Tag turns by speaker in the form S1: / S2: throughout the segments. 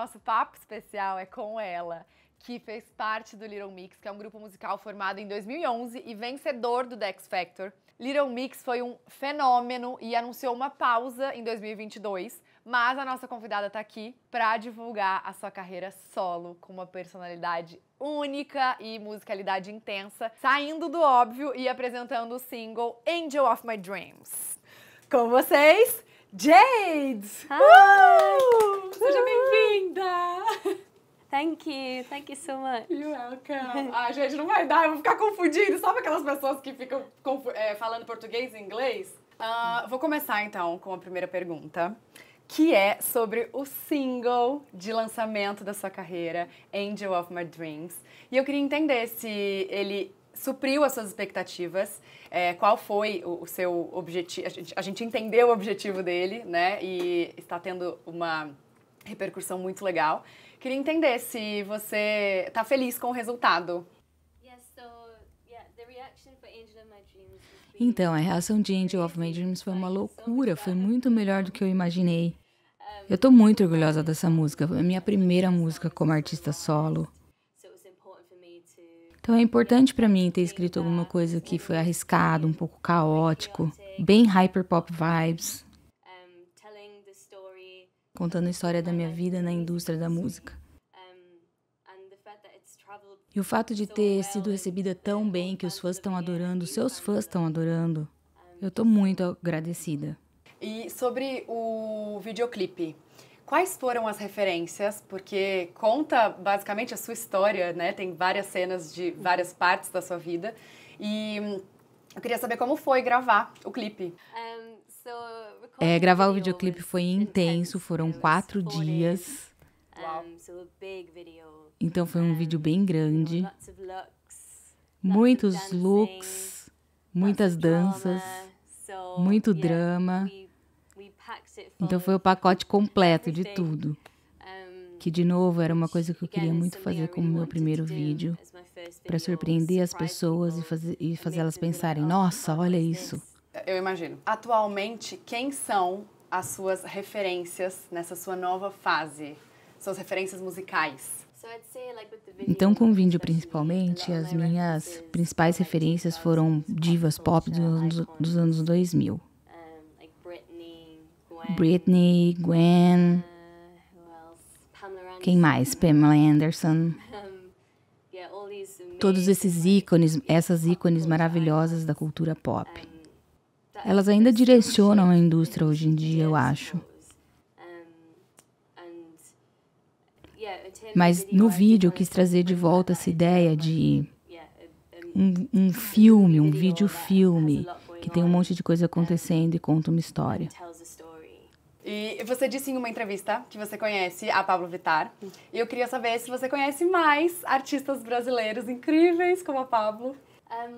S1: nosso papo especial é com ela, que fez parte do Little Mix, que é um grupo musical formado em 2011 e vencedor do Dex Factor. Little Mix foi um fenômeno e anunciou uma pausa em 2022, mas a nossa convidada está aqui para divulgar a sua carreira solo com uma personalidade única e musicalidade intensa, saindo do óbvio e apresentando o single Angel of My Dreams. Com vocês, Jade, Uh! Seja bem-vinda! Thank you, thank you so much. You're welcome. Ah, gente, não vai dar, eu vou ficar confundindo. Sabe aquelas pessoas que ficam é, falando português e inglês? Uh, vou começar então com a primeira pergunta, que é sobre o single de lançamento da sua carreira, Angel of My Dreams. E eu queria entender se ele supriu as suas expectativas? É, qual foi o, o seu objetivo? A, a gente entendeu o objetivo dele, né? E está tendo uma repercussão muito legal. Queria entender se você está feliz com o resultado.
S2: Então, a reação de Angel of My Dreams foi uma loucura, foi muito melhor do que eu imaginei. Eu estou muito orgulhosa dessa música, foi a minha primeira música como artista solo. Então é importante para mim ter escrito alguma coisa que foi arriscado, um pouco caótico, bem hyperpop vibes, contando a história da minha vida na indústria da música. E o fato de ter sido recebida tão bem, que os fãs estão adorando, seus fãs estão adorando, eu estou muito agradecida.
S1: E sobre o videoclipe, Quais foram as referências? Porque conta basicamente a sua história, né? Tem várias cenas de várias partes da sua vida. E hum, eu queria saber como foi gravar o clipe.
S2: É, gravar o videoclipe foi intenso, foram quatro dias. Então foi um vídeo bem grande. Muitos looks, muitas danças, muito drama. Então foi o pacote completo de tudo. Que, de novo, era uma coisa que eu queria muito fazer como meu primeiro vídeo, para surpreender as pessoas e, fazer e fazê-las pensarem: nossa, olha isso.
S1: Eu imagino. Atualmente, quem são as suas referências nessa sua nova fase? Suas referências musicais? Então, com
S2: o vídeo principalmente, as minhas principais referências foram divas pop dos dos anos 2000. Britney, Gwen. Quem mais? Pamela Anderson. Todos esses ícones, essas ícones maravilhosas da cultura pop. Elas ainda direcionam a indústria hoje em dia, eu acho. Mas no vídeo eu quis trazer de volta essa ideia de um, um filme, um vídeo-filme, que tem um monte de coisa acontecendo e conta uma história.
S1: E você disse em uma entrevista que você conhece a Pablo Vitar. E eu queria saber se você conhece mais artistas brasileiros incríveis como a Pablo.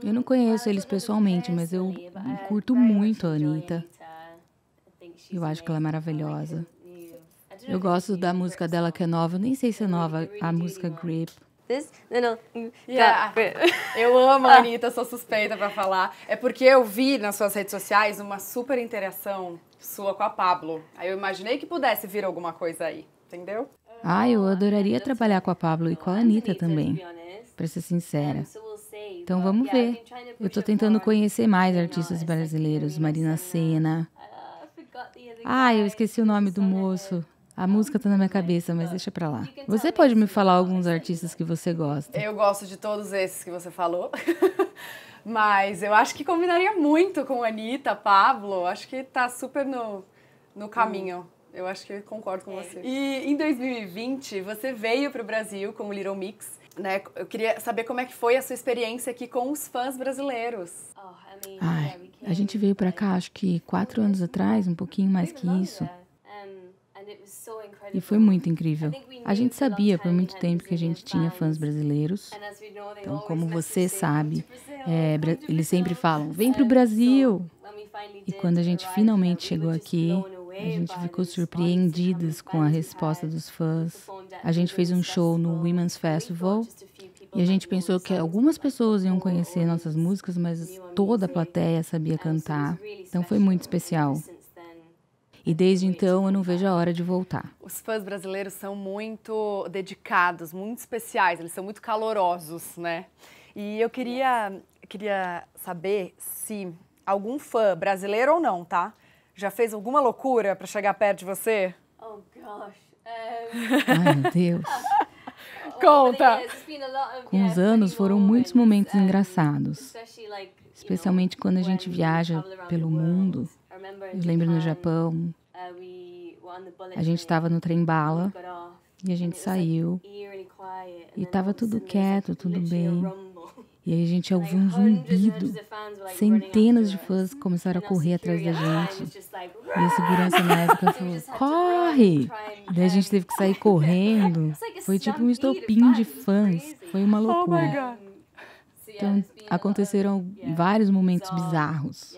S2: Eu não conheço eles pessoalmente, mas eu é, curto muito a Anitta. Eu acho que ela é maravilhosa. Eu gosto da música dela que é nova, eu nem sei se é nova, a música Grip.
S1: This? Não, Yeah. Eu amo a ah. Anitta, sou suspeita para falar. É porque eu vi nas suas redes sociais uma super interação sua com a Pablo. Aí eu imaginei que pudesse vir alguma coisa aí, entendeu?
S2: Ah, eu adoraria trabalhar com a Pablo e com a Anitta também, para ser sincera. Então vamos ver. Eu tô tentando conhecer mais artistas brasileiros, Marina Senna. Ah, ah, eu esqueci o nome do moço. A música tá na minha cabeça, mas deixa pra lá. Então você pode me falar alguns artistas que você gosta?
S1: Eu gosto de todos esses que você falou. mas eu acho que combinaria muito com Anitta, Pablo. Acho que tá super no, no caminho. Eu acho que concordo com é. você. E em 2020, você veio pro Brasil com o Little Mix. Né? Eu queria saber como é que foi a sua experiência aqui com os fãs brasileiros. Oh,
S2: Ai, a gente veio para cá, acho que quatro anos atrás, um pouquinho mais que isso. E foi muito incrível. A gente sabia por muito tempo que a gente tinha fãs brasileiros. Então, como você sabe, é, eles sempre falam: vem para o Brasil! E quando a gente finalmente chegou aqui, a gente ficou surpreendidas com a resposta dos fãs. A gente fez um show no Women's Festival e a gente pensou que algumas pessoas iam conhecer nossas músicas, mas toda a plateia sabia cantar. Então foi muito especial. E desde então eu não vejo a hora de voltar.
S1: Os fãs brasileiros são muito dedicados, muito especiais, eles são muito calorosos, né? E eu queria, queria saber se algum fã, brasileiro ou não, tá? Já fez alguma loucura para chegar perto de você?
S2: Oh, gosh. Um... Ai, meu
S1: Deus. Conta! Com os anos foram muitos momentos engraçados, especialmente quando a gente viaja pelo mundo eu lembro no Japão,
S2: uh, a gente estava no trem bala e a gente saiu e estava tudo quieto, tudo bem. E aí a gente ouviu um zumbido. Centenas de fãs começaram a correr atrás da gente. E a segurança na época falou: corre! E daí a gente teve que sair correndo. Foi tipo um estopim de fãs. Foi uma oh loucura. Então aconteceram vários momentos bizarros.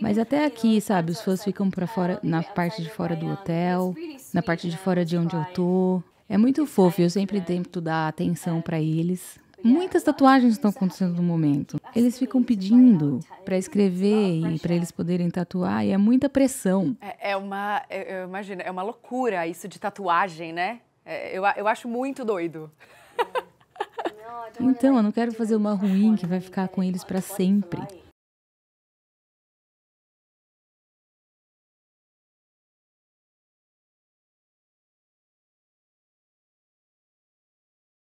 S2: Mas até aqui, sabe, os fãs ficam para fora, na parte de fora do hotel, na parte de fora de onde eu tô. É muito fofo, eu sempre tento dar atenção para eles. Muitas tatuagens estão acontecendo no momento. Eles ficam pedindo para escrever e para eles poderem tatuar e é muita pressão.
S1: É, é uma, é, eu imagino, é uma loucura isso de tatuagem, né? É, eu, eu acho muito doido.
S2: Então, eu não quero fazer uma ruim que vai ficar com eles para sempre.